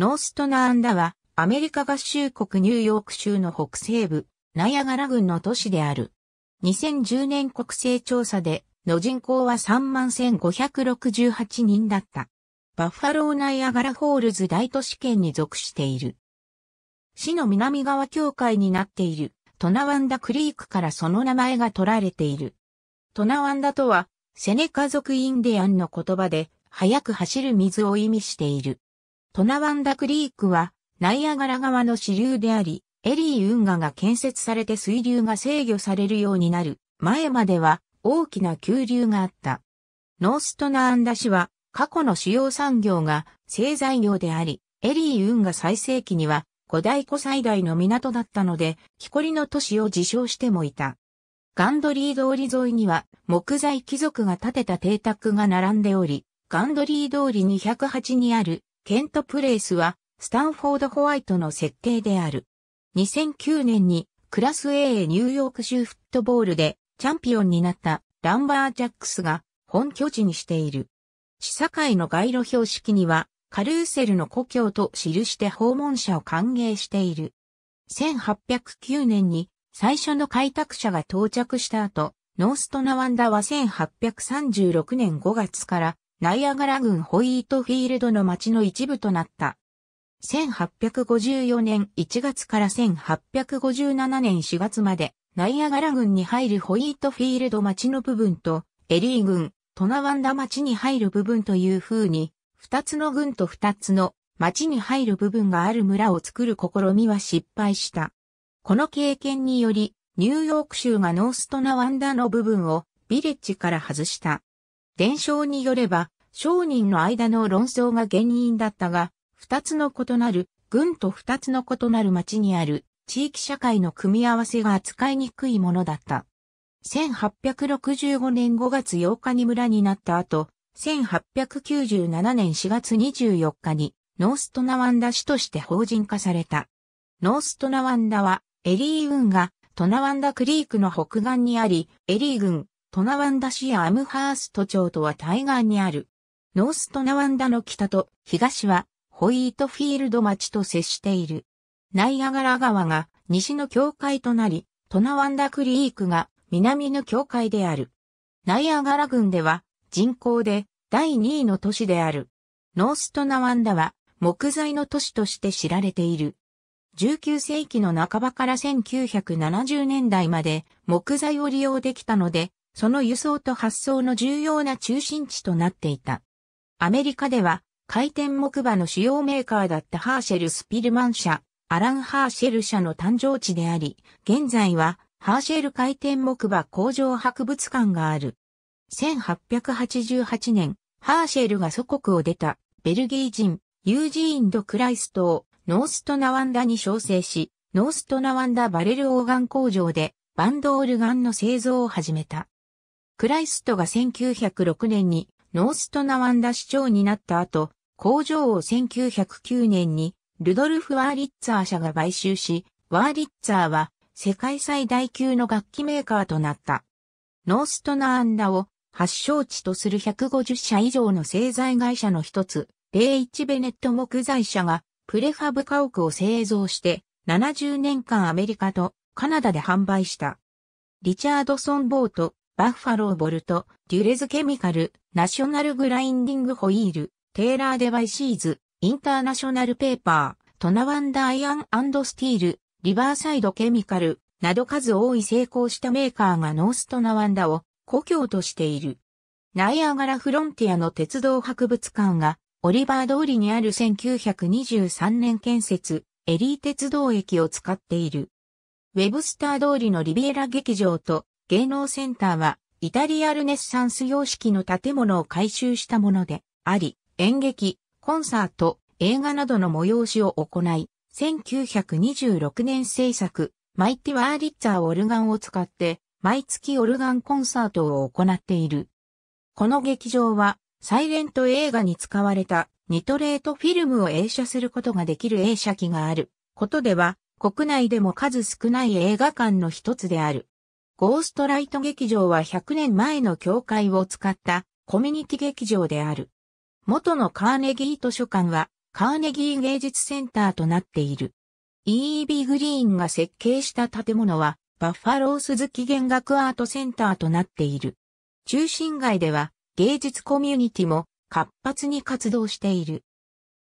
ノーストナーンダは、アメリカ合衆国ニューヨーク州の北西部、ナイアガラ郡の都市である。2010年国勢調査で、の人口は31,568人だった。バッファローナイアガラホールズ大都市圏に属している。市の南側境界になっている、トナワンダクリークからその名前が取られている。トナワンダとは、セネカ族インディアンの言葉で、速く走る水を意味している。トナワンダクリークは、ナイアガラ川の支流であり、エリー運河が建設されて水流が制御されるようになる前までは大きな急流があった。ノーストナーンダ市は過去の主要産業が製材業であり、エリー運河最盛期には古代湖最大の港だったので、木こりの都市を自称してもいた。ガンドリー通り沿いには木材貴族が建てた邸宅が並んでおり、ガンドリー通り208にあるケントプレイスは、スタンフォードホワイトの設計である。2009年に、クラス A ニューヨーク州フットボールで、チャンピオンになった、ランバージャックスが、本拠地にしている。下境の街路標識には、カルーセルの故郷と記して訪問者を歓迎している。1809年に最初の開拓者が到着した後、ノーストナワンダは1836年5月からナイアガラ郡ホイートフィールドの町の一部となった。1854年1月から1857年4月まで、ナイアガラ郡に入るホイートフィールド町の部分と、エリー郡、トナワンダ町に入る部分という風に、二つの郡と二つの町に入る部分がある村を作る試みは失敗した。この経験により、ニューヨーク州がノーストナワンダの部分をビレッジから外した。伝承によれば、商人の間の論争が原因だったが、二つの異なる、軍と二つの異なる町にある、地域社会の組み合わせが扱いにくいものだった。1865年5月8日に村になった後、1897年4月24日に、ノーストナワンダ市として法人化された。ノーストナワンダは、エリー運がトナワンダクリークの北岸にあり、エリー郡、トナワンダ市やアムハースト町とは対岸にある。ノーストナワンダの北と東はホイートフィールド町と接している。ナイアガラ川が西の境界となり、トナワンダクリークが南の境界である。ナイアガラ郡では人口で第2位の都市である。ノーストナワンダは木材の都市として知られている。19世紀の半ばから1970年代まで木材を利用できたので、その輸送と発送の重要な中心地となっていた。アメリカでは、回転木馬の主要メーカーだったハーシェル・スピルマン社、アラン・ハーシェル社の誕生地であり、現在は、ハーシェル回転木馬工場博物館がある。1888年、ハーシェルが祖国を出た、ベルギー人、ユージーン・ド・クライストを、ノーストナワンダに招請し、ノーストナワンダバレルオーガン工場で、バンドオルガンの製造を始めた。クライストが1906年にノーストナワンダ市長になった後、工場を1909年にルドルフ・ワーリッツァー社が買収し、ワーリッツァーは世界最大級の楽器メーカーとなった。ノーストナワンダを発祥地とする150社以上の製材会社の一つ、レ0チ・ベネット木材社がプレファブ家屋を製造して70年間アメリカとカナダで販売した。リチャードソン・ボート、バッファローボルト、デュレズケミカル、ナショナルグラインディングホイール、テーラーデバイシーズ、インターナショナルペーパー、トナワンダイアンスティール、リバーサイドケミカル、など数多い成功したメーカーがノーストナワンダを故郷としている。ナイアガラフロンティアの鉄道博物館が、オリバー通りにある1923年建設、エリー鉄道駅を使っている。ウェブスター通りのリビエラ劇場と芸能センターは、イタリアルネッサンス様式の建物を改修したものであり、演劇、コンサート、映画などの催しを行い、1926年制作、マイティワーリッツァーオルガンを使って、毎月オルガンコンサートを行っている。この劇場は、サイレント映画に使われたニトレートフィルムを映写することができる映写機があることでは、国内でも数少ない映画館の一つである。ゴーストライト劇場は100年前の教会を使ったコミュニティ劇場である。元のカーネギー図書館はカーネギー芸術センターとなっている。E.E.B. グリーンが設計した建物はバッファロー鈴木弦楽アートセンターとなっている。中心街では芸術コミュニティも活発に活動している。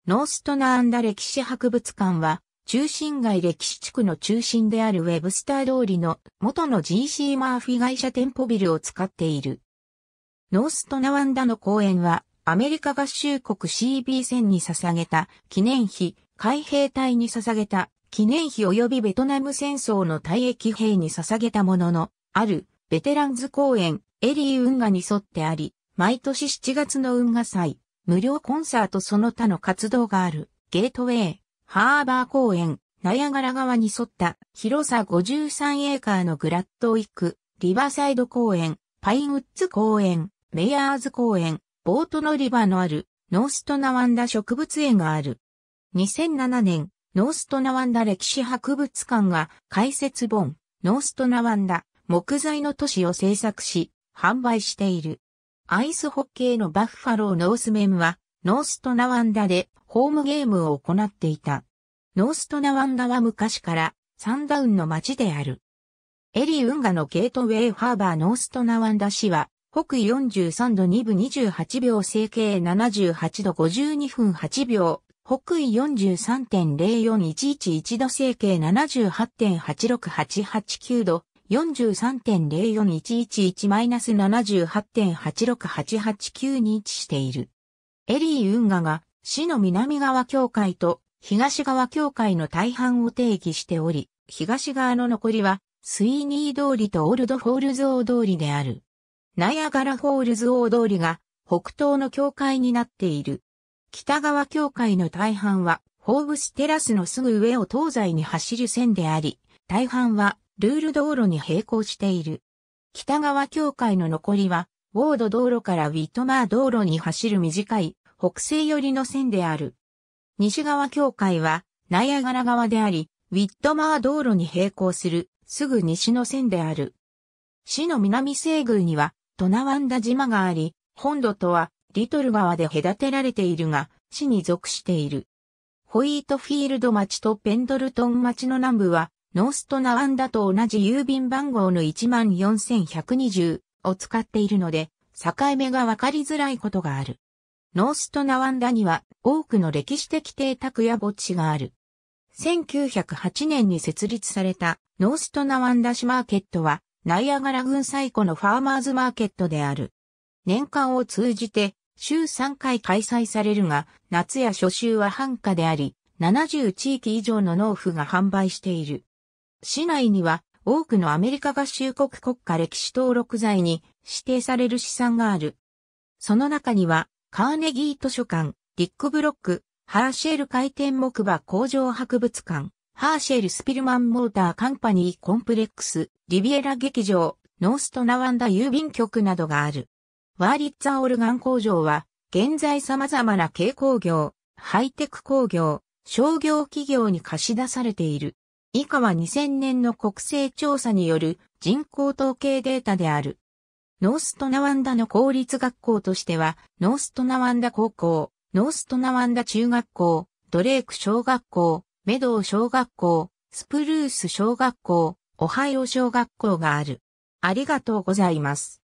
ノーストナーンダ歴史博物館は中心街歴史地区の中心であるウェブスター通りの元の GC マーフィ会社店舗ビルを使っている。ノーストナワンダの公園はアメリカ合衆国 CB 戦に捧げた記念碑、海兵隊に捧げた記念碑及びベトナム戦争の退役兵に捧げたものの、あるベテランズ公園エリー運河に沿ってあり、毎年7月の運河祭、無料コンサートその他の活動があるゲートウェイハーバー公園、ナヤガラ川に沿った広さ53エーカーのグラッドウィック、リバーサイド公園、パインウッズ公園、メヤーズ公園、ボートリバーのあるノーストナワンダ植物園がある。2007年、ノーストナワンダ歴史博物館が解説本、ノーストナワンダ木材の都市を制作し、販売している。アイスホッケーのバッファローノースメムは、ノーストナワンダでホームゲームを行っていた。ノーストナワンダは昔からサンダウンの街である。エリー運河のゲートウェイハーバーノーストナワンダ市は、北緯43度2分28秒整形78度52分8秒、北緯43.04111度整形78.86889度、43.04111-78.86889に位置している。エリー運河が市の南側境界と東側境界の大半を定義しており、東側の残りは、スイーニー通りとオールドフォールズ大通りである。ナイアガラフォールズ大通りが北東の境界になっている。北側境界の大半は、ホーブステラスのすぐ上を東西に走る線であり、大半はルール道路に並行している。北側境界の残りは、ウォード道路からウィットマー道路に走る短い北西寄りの線である。西側境界は、ナイアガラ川であり、ウィットマー道路に並行する、すぐ西の線である。市の南西宮には、トナワンダ島があり、本土とは、リトル川で隔てられているが、市に属している。ホイートフィールド町とペンドルトン町の南部は、ノーストナワンダと同じ郵便番号の14120を使っているので、境目がわかりづらいことがある。ノーストナワンダには多くの歴史的邸宅や墓地がある。1908年に設立されたノーストナワンダ市マーケットはナイアガラ郡最古のファーマーズマーケットである。年間を通じて週3回開催されるが、夏や初秋は繁華であり、70地域以上の農夫が販売している。市内には多くのアメリカ合衆国国家歴史登録財に指定される資産がある。その中にはカーネギー図書館、リックブロック、ハーシェル回転木馬工場博物館、ハーシェルスピルマンモーターカンパニーコンプレックス、リビエラ劇場、ノーストナワンダ郵便局などがある。ワーリッツアオルガン工場は、現在様々な軽工業、ハイテク工業、商業企業に貸し出されている。以下は2000年の国勢調査による人口統計データである。ノーストナワンダの公立学校としては、ノーストナワンダ高校、ノーストナワンダ中学校、ドレーク小学校、メドウ小学校、スプルース小学校、オハイオ小学校がある。ありがとうございます。